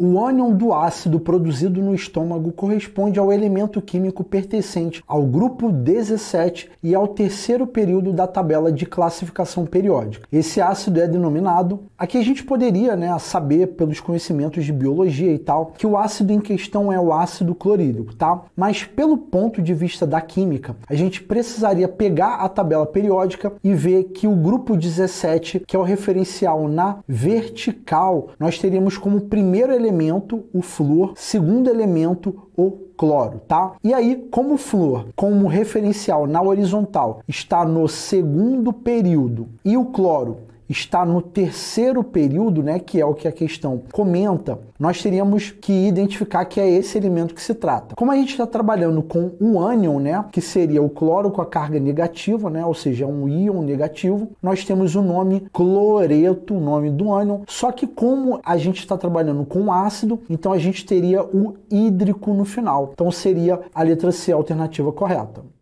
O ânion do ácido produzido no estômago corresponde ao elemento químico pertencente ao grupo 17 e ao terceiro período da tabela de classificação periódica. Esse ácido é denominado. Aqui a gente poderia né, saber, pelos conhecimentos de biologia e tal, que o ácido em questão é o ácido clorídrico, tá? Mas pelo ponto de vista da química, a gente precisaria pegar a tabela periódica e ver que o grupo 17, que é o referencial na vertical, nós teríamos como primeiro elemento elemento, o flúor, segundo elemento, o cloro, tá? E aí, como o flúor, como referencial na horizontal, está no segundo período e o cloro está no terceiro período, né, que é o que a questão comenta, nós teríamos que identificar que é esse elemento que se trata. Como a gente está trabalhando com um ânion, né, que seria o cloro com a carga negativa, né, ou seja, um íon negativo, nós temos o nome cloreto, o nome do ânion, só que como a gente está trabalhando com ácido, então a gente teria o hídrico no final. Então seria a letra C a alternativa correta.